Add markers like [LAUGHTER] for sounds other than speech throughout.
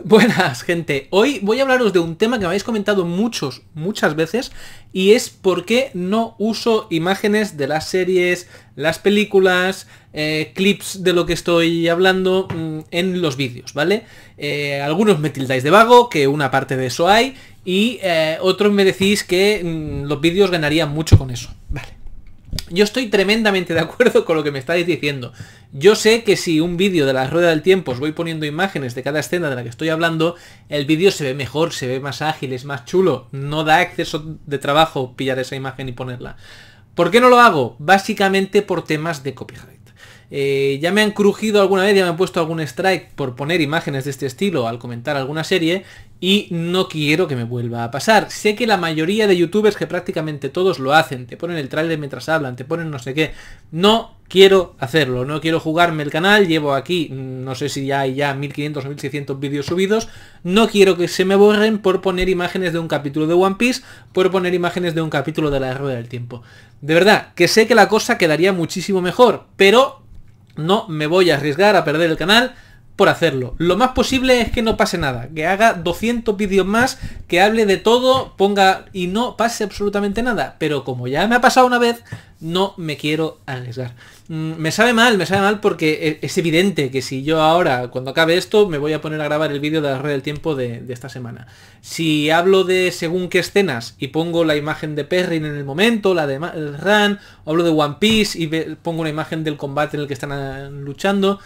[LAUGHS] Buenas, gente. Hoy voy a hablaros de un tema que me habéis comentado muchos, muchas veces, y es por qué no uso imágenes de las series, las películas, eh, clips de lo que estoy hablando mm, en los vídeos, ¿vale? Eh, algunos me tildáis de vago, que una parte de eso hay, y eh, otros me decís que mm, los vídeos ganarían mucho con eso, ¿vale? Yo estoy tremendamente de acuerdo con lo que me estáis diciendo. Yo sé que si un vídeo de la rueda del tiempo os voy poniendo imágenes de cada escena de la que estoy hablando, el vídeo se ve mejor, se ve más ágil, es más chulo. No da exceso de trabajo pillar esa imagen y ponerla. ¿Por qué no lo hago? Básicamente por temas de copyright. Eh, ya me han crujido alguna vez, ya me han puesto algún strike por poner imágenes de este estilo al comentar alguna serie y no quiero que me vuelva a pasar. Sé que la mayoría de youtubers que prácticamente todos lo hacen, te ponen el trailer mientras hablan, te ponen no sé qué. No quiero hacerlo, no quiero jugarme el canal, llevo aquí, mm, no sé si ya hay ya 1500 o 1600 vídeos subidos, no quiero que se me borren por poner imágenes de un capítulo de One Piece, por poner imágenes de un capítulo de la Rueda del Tiempo. De verdad, que sé que la cosa quedaría muchísimo mejor, pero no me voy a arriesgar a perder el canal por hacerlo. Lo más posible es que no pase nada, que haga 200 vídeos más, que hable de todo, ponga y no pase absolutamente nada. Pero como ya me ha pasado una vez, no me quiero arriesgar. Mm, me sabe mal, me sabe mal porque e, es evidente que si yo ahora, cuando acabe esto, me voy a poner a grabar el vídeo de la red del tiempo de, esta semana. Si hablo de según qué escenas y pongo la imagen de Perrin en el momento, la de eh, Ran, hablo de One Piece y pongo una imagen del combate en el que están ah, luchando,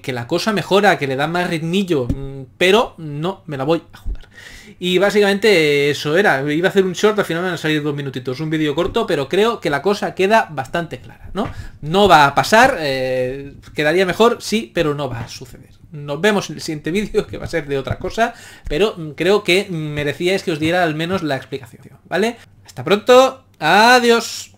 que, la cosa mejora, que le da más ritmillo, mm, pero no me la voy a jugar. Y básicamente eso era, iba a hacer un short, al final me van a salir dos minutitos, un vídeo corto, pero creo que la cosa queda bastante clara, ¿no? No va a pasar, eh, quedaría mejor, sí, pero no va a suceder. Nos vemos en el siguiente vídeo, [LAUGHS] que va a ser de otra cosa, pero mm, creo que merecíais que os diera al menos la explicación, ¿vale? Hasta pronto, adiós.